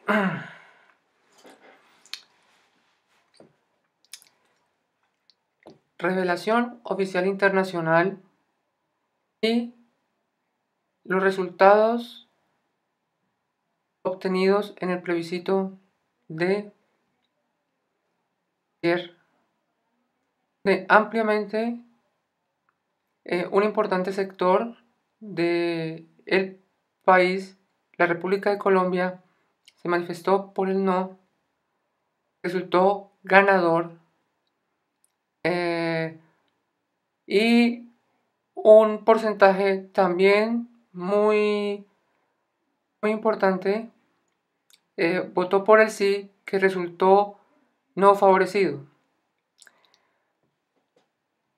Revelación oficial internacional y los resultados obtenidos en el plebiscito de de ampliamente eh, un importante sector de el país, la República de Colombia, se manifestó por el no, resultó ganador eh, y un porcentaje también muy, muy importante eh, votó por el sí que resultó no favorecido.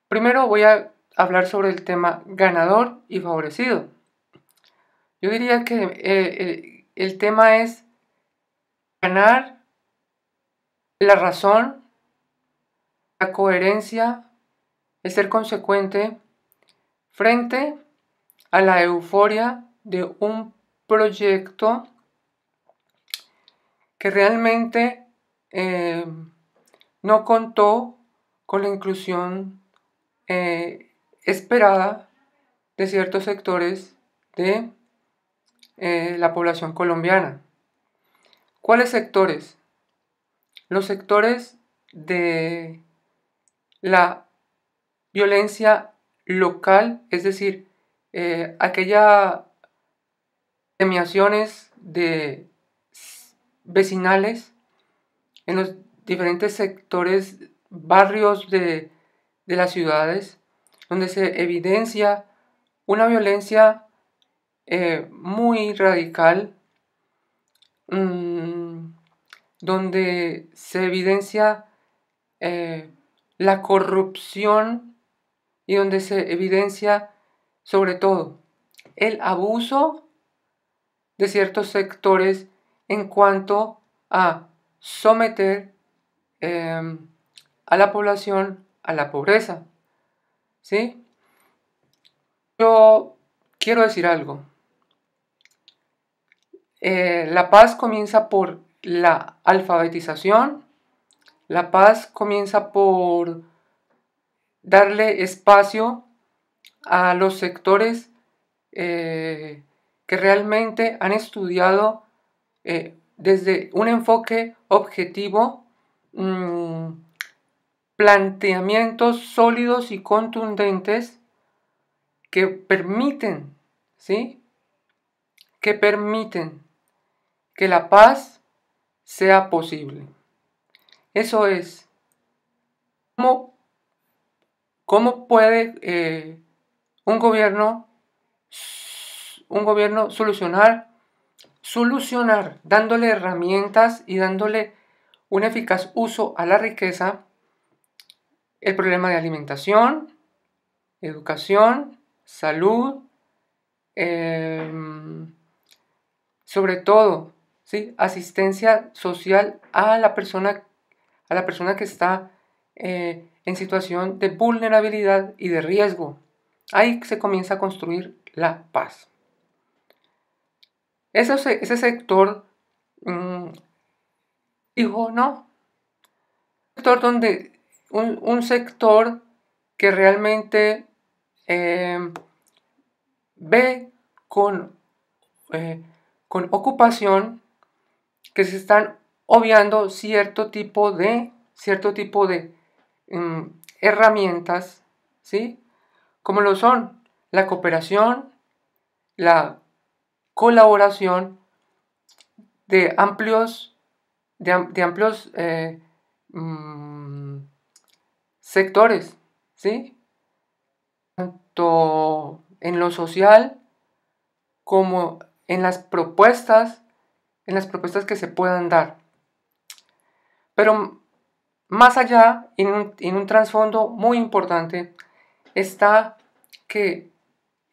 Primero voy a hablar sobre el tema ganador y favorecido. Yo diría que eh, el tema es ganar la razón, la coherencia, es ser consecuente frente a la euforia de un proyecto que realmente eh, no contó con la inclusión eh, esperada de ciertos sectores de eh, la población colombiana. ¿Cuáles sectores? Los sectores de la violencia local, es decir, eh, aquellas premiaciones de vecinales en los diferentes sectores, barrios de, las ciudades, donde se evidencia una violencia eh, muy radical Mm, donde se evidencia eh, la corrupción y donde se evidencia sobre todo el abuso de ciertos sectores en cuanto a someter eh, a la población a la pobreza. ¿Sí? Yo quiero decir algo. Eh, la paz comienza por la alfabetización, la paz comienza por darle espacio a los sectores eh, que realmente han estudiado eh, desde un enfoque objetivo mm, planteamientos sólidos y contundentes que permiten, ¿sí? Que permiten que la paz sea posible. Eso es, ¿cómo, puede eh, un, gobierno, un gobierno solucionar, solucionar, dándole herramientas y dándole un eficaz uso a la riqueza, el problema de alimentación, educación, salud, em, sobre todo Asistencia social a la persona, a la persona que está eh, en situación de vulnerabilidad y de riesgo. Ahí se comienza a construir la paz. ese sector, hijo, mm, no. Sector donde, un, sector que realmente eh, ve con, eh, con ocupación que se están obviando cierto tipo de, cierto tipo de em, herramientas, ¿sí? Como lo son la cooperación, la colaboración de amplios, amplios eh, mm, sectores, ¿sí? Tanto en lo social como en las propuestas en las propuestas que se puedan dar. Pero más allá, en un, trasfondo muy importante, está que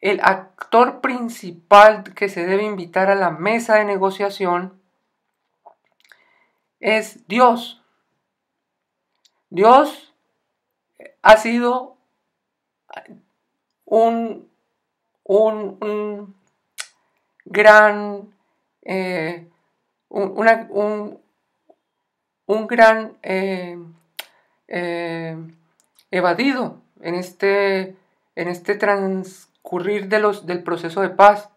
el actor principal que se debe invitar a la mesa de negociación es Dios. Dios ha sido un, un, gran eh, un, gran eh, eh, evadido en este, en este transcurrir del proceso de paz.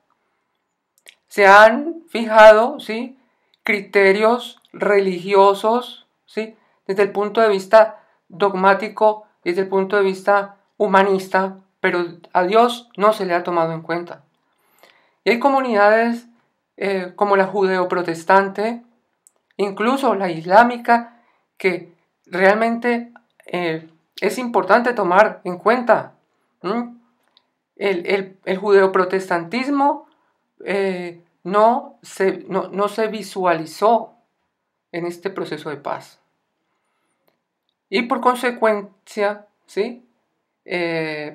Se han fijado ¿sí? criterios religiosos ¿sí? desde el punto de vista dogmático, y desde el punto de vista humanista, pero a Dios no se le ha tomado en cuenta. Y hay comunidades eh, como la judeo-protestante, incluso la islámica, que realmente eh, es importante tomar en cuenta. El, el, el, judeoprotestantismo eh, no, se, no, se visualizó en este proceso de paz. Y por consecuencia, ¿sí?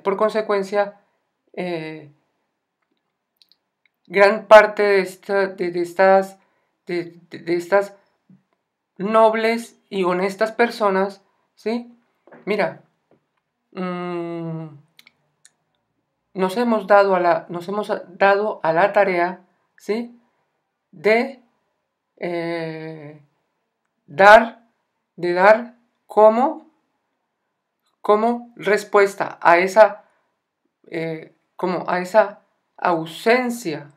por consecuencia, gran parte de, de, estas, de, estas nobles y honestas personas, ¿sí? Mira, mm, nos, hemos dado a la, nos hemos dado a la tarea, ¿sí? De eh, dar, de dar como, como respuesta a esa, eh, como a esa ausencia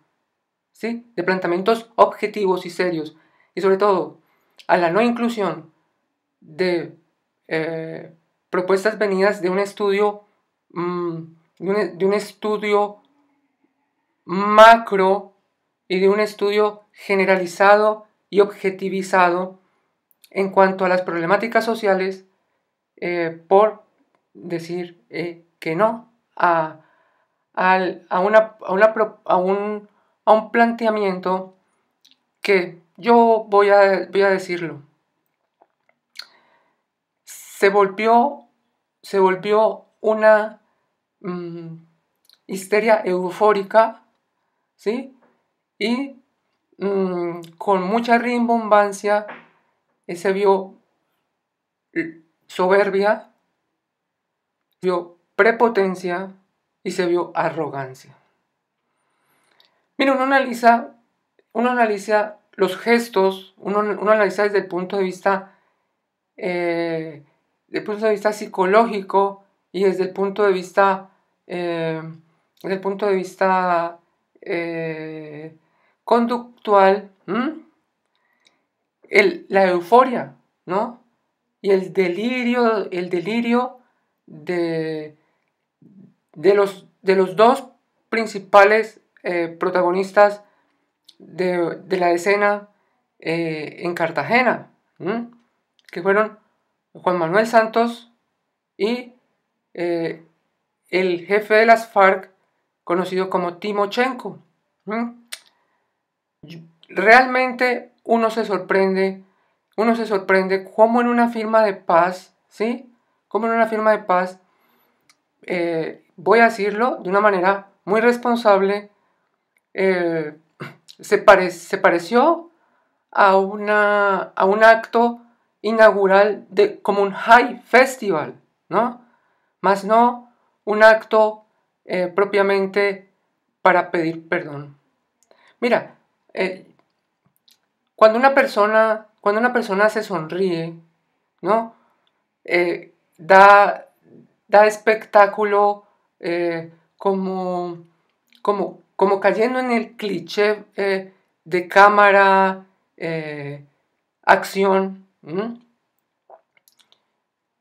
de planteamientos objetivos y serios, y sobre todo a la no inclusión de eh, propuestas venidas de un estudio, mm, e, de, un, estudio macro y de un estudio generalizado y objetivizado en cuanto a las problemáticas sociales eh, por decir eh, que no a, una, a, un, un planteamiento que yo voy a, voy a decirlo. Se volvió, se volvió una mm, histeria eufórica, ¿sí? Y mm, con mucha rimbombancia eh, se vio soberbia, vio prepotencia y se vio arrogancia. Mira, uno analiza, los gestos, uno, analiza desde el punto de vista, eh, el punto de vista psicológico y desde el punto de vista, eh, desde el punto de vista eh, conductual, la euforia, Y el delirio, el delirio de, de, los, de los dos principales eh, protagonistas de, la escena eh, en Cartagena, que fueron Juan Manuel Santos y eh, el jefe de las FARC, conocido como Timochenko. Realmente uno se sorprende, uno se sorprende cómo en una firma de paz, ¿sí? Cómo en una firma de paz, voy a decirlo de una manera muy responsable, eh, se, se, pareció a, una, a un acto inaugural de, como un high festival, ¿no? Más no un acto eh, propiamente para pedir perdón. Mira, eh, cuando, una persona, cuando una persona se sonríe, ¿no? da, da espectáculo como, como como cayendo en el cliché eh, de cámara, eh, acción.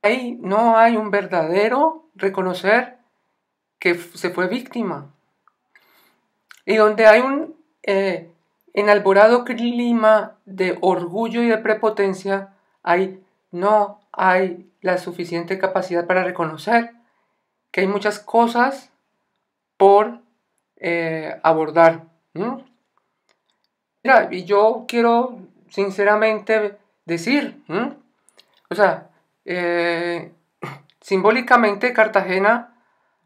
Ahí no hay un verdadero reconocer que se fue víctima. Y donde hay un eh, enalborado clima de orgullo y de prepotencia, ahí no hay la suficiente capacidad para reconocer que hay muchas cosas por eh, abordar. y yo quiero sinceramente decir, o sea, eh, simbólicamente Cartagena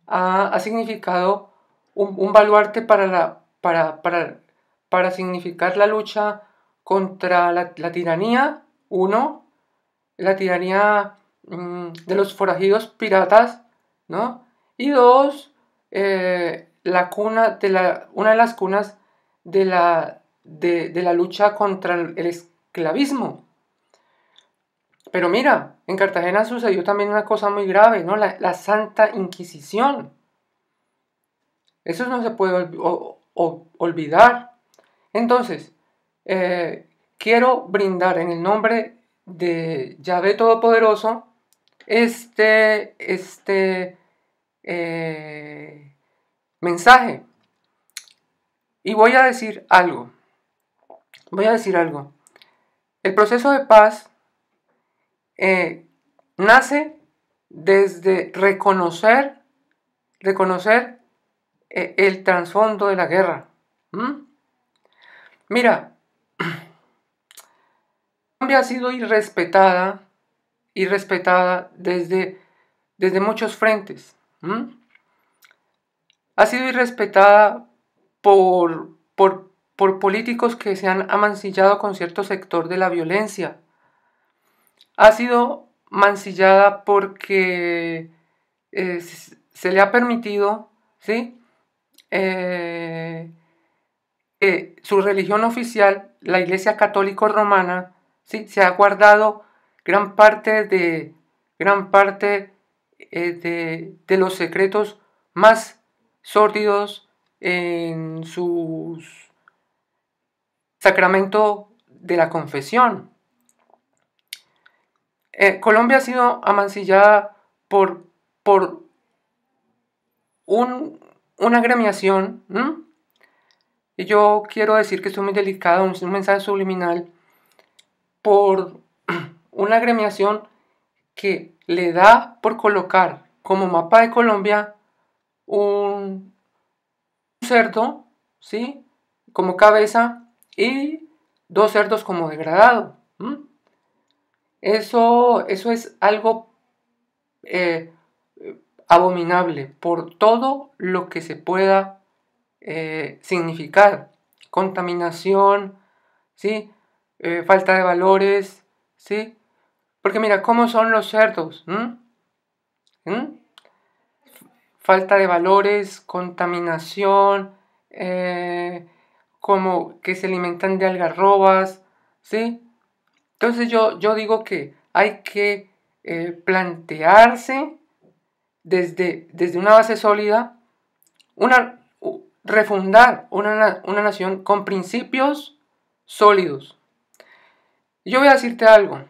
ha, significado un, baluarte para, la, para, para, para, significar la lucha contra la, tiranía, uno, la tiranía mm, de los forajidos piratas, ¿no? Y dos, eh, la cuna de la, una de las cunas de la, de, la lucha contra el esclavismo. Pero mira, en Cartagena sucedió también una cosa muy grave, ¿no? La, Santa Inquisición. Eso no se puede olvidar. Entonces, eh, quiero brindar en el nombre de Yahvé Todopoderoso este, este, eh, mensaje. Y voy a decir algo. Voy a decir algo. El proceso de paz eh, nace desde reconocer, reconocer eh, el trasfondo de la guerra. ¿Mm? Mira, Colombia ha sido irrespetada, irrespetada desde, desde muchos frentes. ¿Mm? ha sido irrespetada por, por, políticos que se han amancillado con cierto sector de la violencia. Ha sido mancillada porque eh, se le ha permitido, ¿sí? Eh, eh, su religión oficial, la Iglesia Católica Romana, ¿sí? se ha guardado gran parte de, gran parte, de, de los secretos más sórdidos en sus sacramento de la confesión. Eh, Colombia ha sido amancillada por, por una gremiación, y yo quiero decir que esto es muy delicado, un, un mensaje subliminal, por una gremiación que le da por colocar como mapa de Colombia un cerdo, ¿sí? Como cabeza y dos cerdos como degradado. Eso, eso es algo eh, abominable por todo lo que se pueda eh, significar. Contaminación, ¿sí? Eh, falta de valores, ¿sí? Porque mira, ¿cómo son los cerdos? falta de valores, contaminación, eh, como que se alimentan de algarrobas, ¿sí? Entonces yo, yo digo que hay que eh, plantearse desde, desde una base sólida, una, refundar una nación con principios sólidos. Yo voy a decirte algo,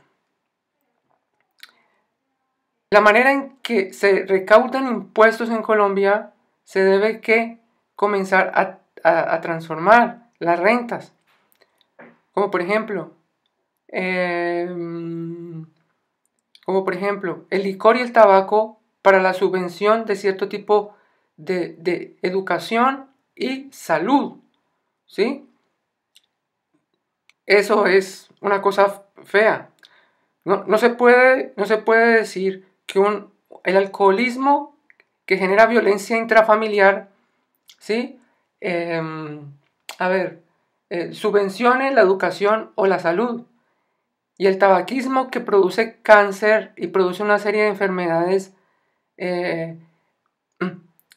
la manera en que se recaudan impuestos en Colombia se debe que comenzar a, transformar las rentas. Como por ejemplo, em, como por ejemplo, el licor y el tabaco para la subvención de cierto tipo de, educación y salud. ¿Sí? Eso es una cosa fea. No, se puede, no se puede decir que el alcoholismo que genera violencia intrafamiliar, ¿sí? Em, a ver, eh, subvencione la educación o la salud. Y el tabaquismo que produce cáncer y produce una serie de enfermedades, eh, mm,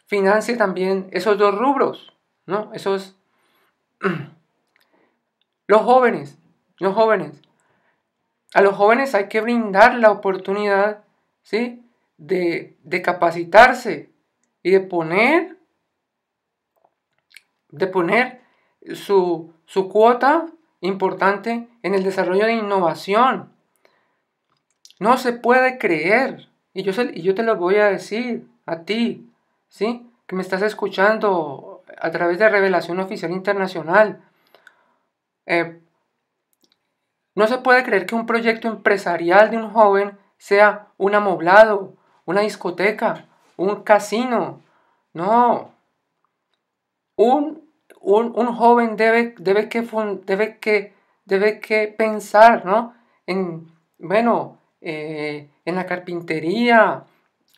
financie también esos dos rubros, ¿no? Esos... Los jóvenes, los jóvenes. A los jóvenes hay que brindar la oportunidad ¿sí? De, capacitarse y de poner, de poner su, su cuota importante en el desarrollo de innovación. No se puede creer, y yo, y yo te lo voy a decir a ti, ¿sí? que me estás escuchando a través de Revelación Oficial Internacional. Eh, no se puede creer que un proyecto empresarial de un joven sea un amoblado, una discoteca, un casino. No. Un, joven debe, debe, que debe, que, debe que pensar, En, bueno, eh, en la carpintería,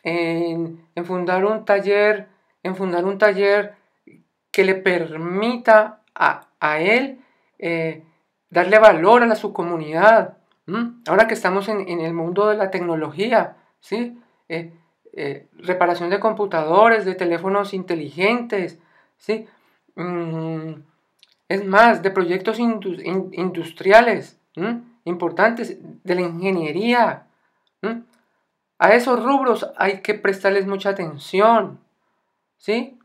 en, fundar un taller, en fundar un taller que le permita a, él eh, darle valor a su comunidad, Mm. Ahora que estamos en, el mundo de la tecnología, ¿sí? Eh, eh, reparación de computadores, de teléfonos inteligentes, ¿sí? Mm, es más, de proyectos industriales importantes, de la ingeniería. A esos rubros hay que prestarles mucha atención, ¿sí?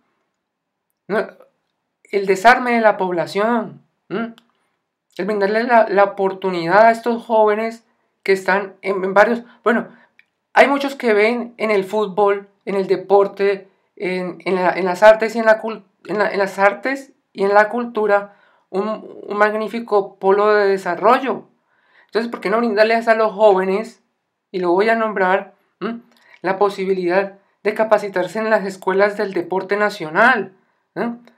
El desarme de la población, el brindarle la, oportunidad a estos jóvenes que están en, varios, bueno, hay muchos que ven en el fútbol, en el deporte, en, las artes y en, la, en, la cultura un, magnífico polo de desarrollo. Entonces, ¿por qué no brindarles a los jóvenes, y lo voy a nombrar, la posibilidad de capacitarse en las escuelas del deporte nacional?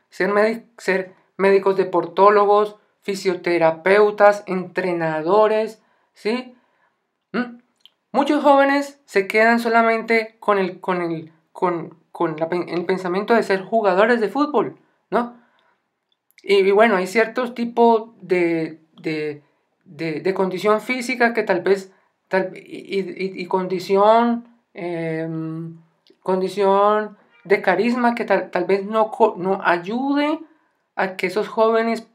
Ser, ser médicos deportólogos, fisioterapeutas, entrenadores, ¿sí? ¿Mm? Muchos jóvenes se quedan solamente con el, con con, el pensamiento de ser jugadores de fútbol, ¿no? Y, bueno, hay ciertos tipos de, de, condición física que tal vez, y, condición, em, condición de carisma que tal, vez no, no ayude a que esos jóvenes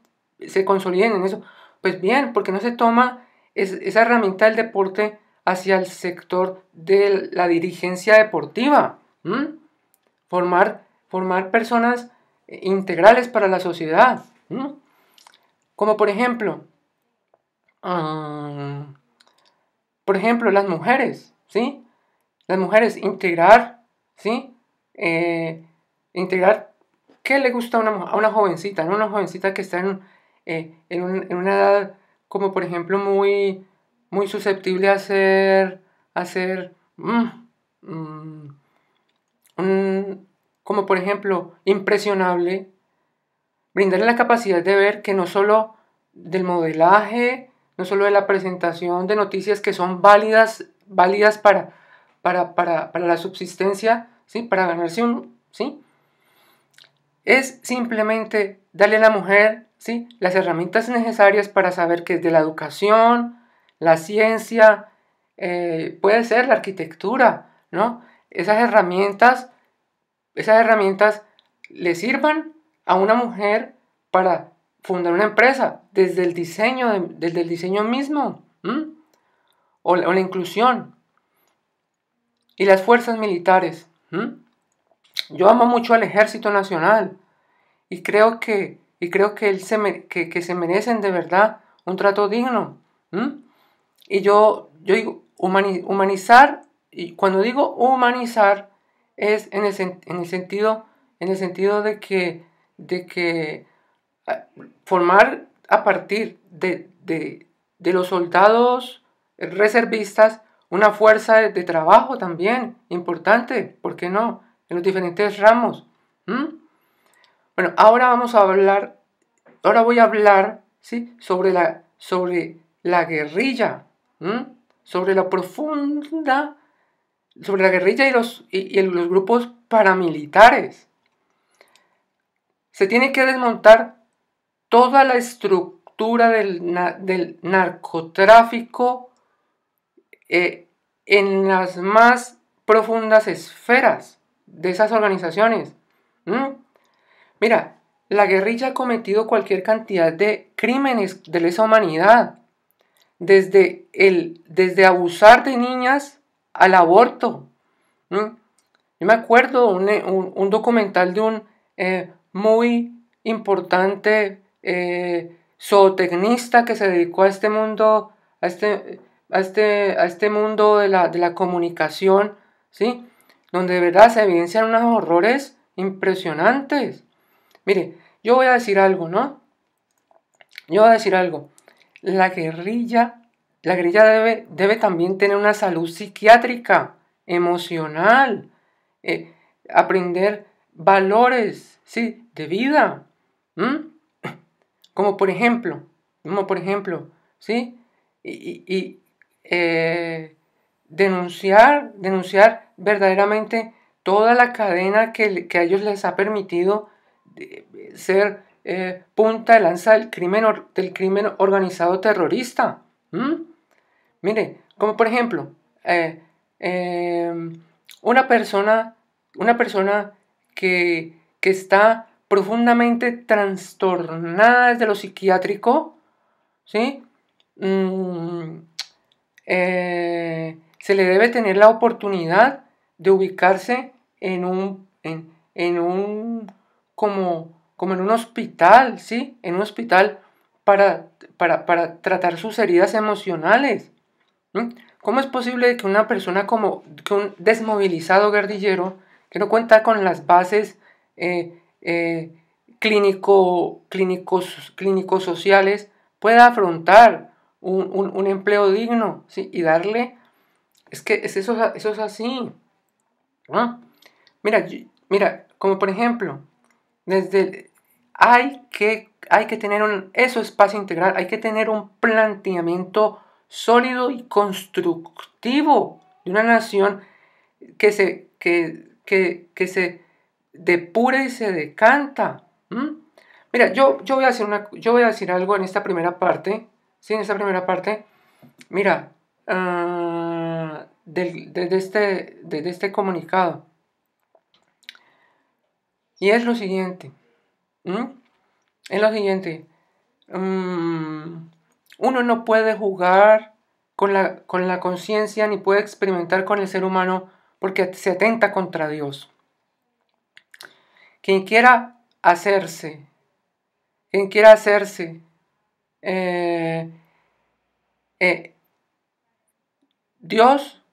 se consoliden en eso, pues bien, porque no se toma esa herramienta del deporte hacia el sector de la dirigencia deportiva. Formar, formar personas eh, integrales para la sociedad. Como por ejemplo, ah, por ejemplo, las mujeres, ¿sí? Las mujeres integrar, ¿sí? Eh, integrar qué le gusta a una, jovencita, Una jovencita que está en, eh, en, una edad como por ejemplo muy, muy susceptible a ser, a mm, mm, como por ejemplo impresionable, brindarle la capacidad de ver que no solo del modelaje, no solo de la presentación de noticias que son válidas, válidas para, para, la subsistencia, ¿sí? para ganarse un... ¿sí? Es simplemente darle a la mujer las herramientas necesarias para saber que desde la educación, la ciencia, eh, puede ser la arquitectura, ¿no? Esas herramientas, esas herramientas le sirvan a una mujer para fundar una empresa desde el diseño, desde el diseño mismo, O, la, inclusión. Y las fuerzas militares. Yo amo mucho al Ejército Nacional y creo que y creo que, él se que, se merecen de verdad un trato digno. Y yo, yo digo, humanizar, y cuando digo humanizar, es en el, sentido, en el sentido de que, de que ah, formar a partir de, los soldados reservistas una fuerza de, trabajo también importante, ¿por qué no? En los diferentes ramos. Bueno, ahora vamos a hablar, ahora voy a hablar, ¿sí? Sobre la, sobre la guerrilla, sobre la profunda, sobre la guerrilla y los, y, los grupos paramilitares. Se tiene que desmontar toda la estructura del, narcotráfico eh, en las más profundas esferas de esas organizaciones. Mira, la guerrilla ha cometido cualquier cantidad de crímenes de lesa humanidad, desde, el, desde abusar de niñas al aborto. Yo me acuerdo eh, un, un, documental de un eh, muy importante eh, zootecnista que se dedicó a este mundo, a este, a este, este mundo de la, comunicación, ¿sí? Donde de verdad se evidencian unos horrores impresionantes. Mire, yo voy a decir algo, ¿no? Yo voy a decir algo. La guerrilla, la guerrilla debe, debe también tener una salud psiquiátrica, emocional, eh, aprender valores, sí, de vida. Como por ejemplo, como por ejemplo, ¿sí? Y, eh, denunciar, denunciar verdaderamente toda la cadena que, que a ellos les ha permitido ser eh, punta de lanza del crimen, del crimen organizado terrorista. Mire, como por ejemplo, eh, em, una persona, una persona que, que, está profundamente trastornada desde lo psiquiátrico, ¿sí? Mm, eh, se le debe tener la oportunidad de ubicarse en un, en un como, en un hospital, ¿sí? En un hospital para, tratar sus heridas emocionales. ¿Cómo es posible que una persona como un desmovilizado guerrillero, que no cuenta con las bases eh, eh, clínicos, clínicos sociales, pueda afrontar un, empleo digno ¿sí? y darle... Es que es eso, eso es así. Mira, mira, como por ejemplo, desde hay, que, hay que tener un, eso espacio integral, hay que tener un planteamiento sólido y constructivo de una nación que se, que, se depura y se decanta. Mira, yo, yo, voy a hacer yo voy a decir algo en esta primera parte. Sí, en esta primera parte. Mira, ah, desde este, de, este comunicado. Y es lo siguiente. Es lo siguiente. Mm, uno no puede jugar con la, conciencia ni puede experimentar con el ser humano porque se atenta contra Dios. Quien quiera hacerse, quien quiera hacerse, eh, eh, Dios,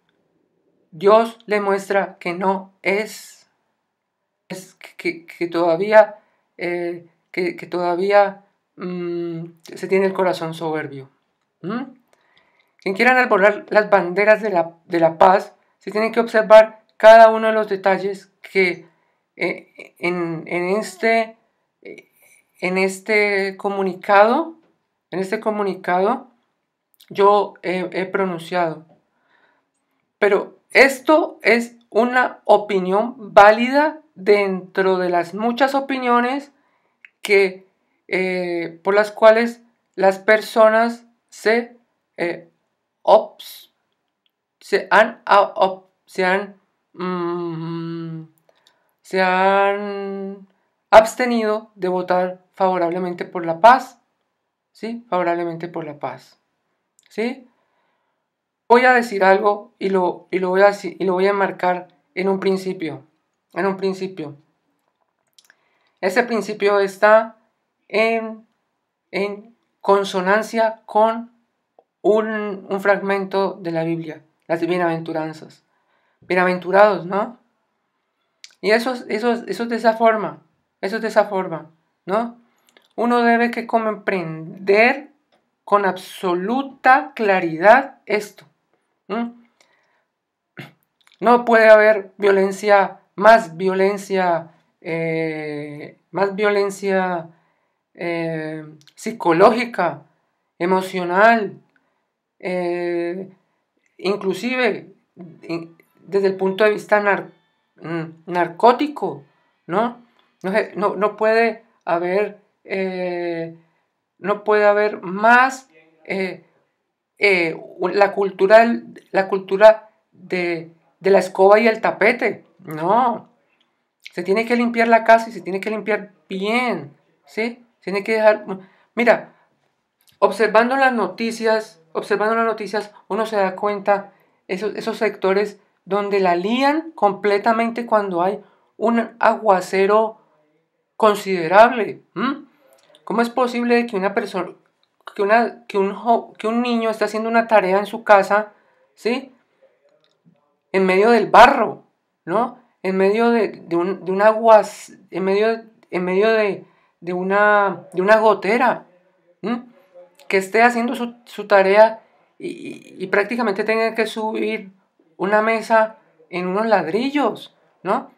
Dios le muestra que no es que, todavía, eh, que, todavía mm, se tiene el corazón soberbio. Quien quiera enarbolar las banderas de la, paz, se tiene que observar cada uno de los detalles que eh, en, este, eh, en este comunicado, en este comunicado, yo he pronunciado. Pero esto es una opinión válida dentro de las muchas opiniones que, eh, por las cuales las personas se, eh, mm, se han, abstenido de votar favorablemente por la paz, ¿sí? Favorablemente por la paz, ¿sí? Voy a decir algo y lo, lo, voy, a, y lo voy a marcar en un principio en un principio. Ese principio está en, en consonancia con un, fragmento de la Biblia, las bienaventuranzas. Bienaventurados, ¿no? Y eso, es de esa forma, eso es de esa forma, ¿no? Uno debe que comprender con absoluta claridad esto. No puede haber violencia más violencia, eh, más violencia eh, psicológica, emocional, eh, inclusive desde el punto de vista mm, narcótico, ¿no? ¿no? puede haber, no puede haber más la cultura, la cultura de la escoba y el tapete, no. Se tiene que limpiar la casa y se tiene que limpiar bien. ¿Sí? tiene que dejar. Mm, mira, observando las noticias, observando las noticias, uno se da cuenta esos, esos sectores donde la lían completamente cuando hay un aguacero considerable. ¿Cómo es posible que una persona, que, una, que, un que un niño está haciendo una tarea en su casa, ¿sí? En medio del barro. ¿no? En medio de, un, de aguas, en medio, en medio de, una, de una gotera, que esté haciendo su, tarea y, prácticamente tenga que subir una mesa en unos ladrillos, ¿no?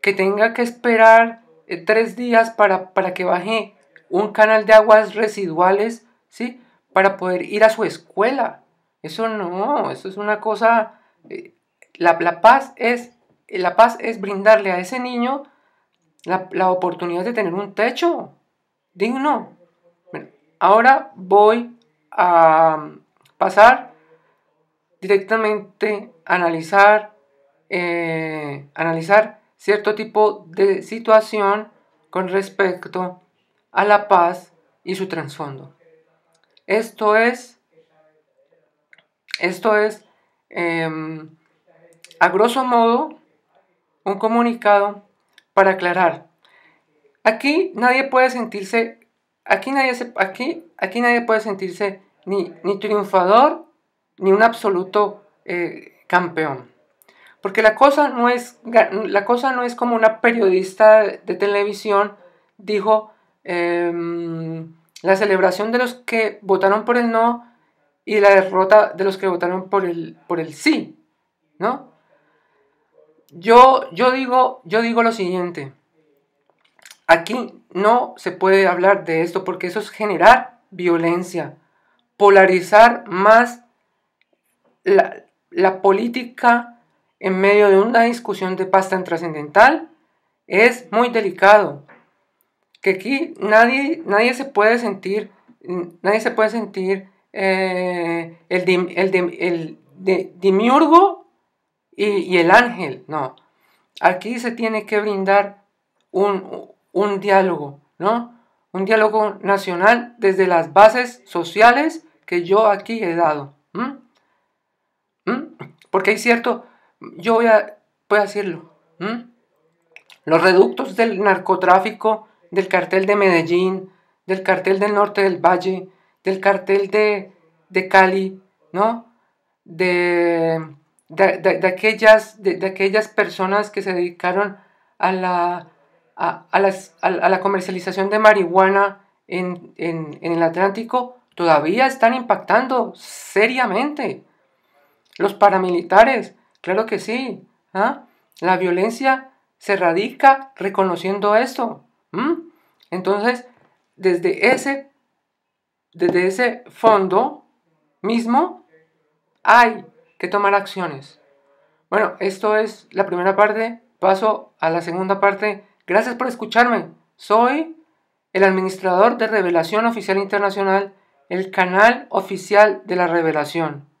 Que tenga que esperar eh, tres días para, para que baje un canal de aguas residuales, ¿sí? Para poder ir a su escuela. Eso no, eso es una cosa eh, la, paz es, la paz es brindarle a ese niño la, oportunidad de tener un techo digno. ahora voy a pasar directamente a analizar, eh, analizar cierto tipo de situación con respecto a la paz y su trasfondo. Esto es, esto es em, a grosso modo, un comunicado para aclarar. Aquí nadie puede sentirse, aquí nadie, aquí, aquí nadie puede sentirse ni, ni triunfador ni un absoluto eh, campeón. Porque la cosa, no es, la cosa no es como una periodista de televisión dijo, em, la celebración de los que votaron por el no y la derrota de los que votaron por el, por el sí, ¿no? Yo, digo, yo digo lo siguiente. Aquí no se puede hablar de esto porque eso es generar violencia, polarizar más la, política en medio de una discusión de paz tan trascendental es muy delicado. Que aquí nadie, nadie se puede sentir, nadie se puede sentir eh, el, dimiurgo y, el ángel, no. Aquí se tiene que brindar un, diálogo, ¿no? Un diálogo nacional desde las bases sociales que yo aquí he dado. Porque es cierto, yo voy a, decirlo, los reductos del narcotráfico, del cartel de Medellín, del cartel del norte del Valle, del cartel de, de Cali, ¿no? De, de, aquellas, de, aquellas personas que se dedicaron a la, a, la comercialización de marihuana en, el Atlántico todavía están impactando seriamente. Los paramilitares, claro que sí. ¿ah? La violencia se radica reconociendo esto. Entonces, desde ese, desde ese fondo mismo, hay que tomar acciones. Bueno, esto es la primera parte. Paso a la segunda parte. Gracias por escucharme. Soy el administrador de Revelación Oficial Internacional, el canal oficial de la revelación.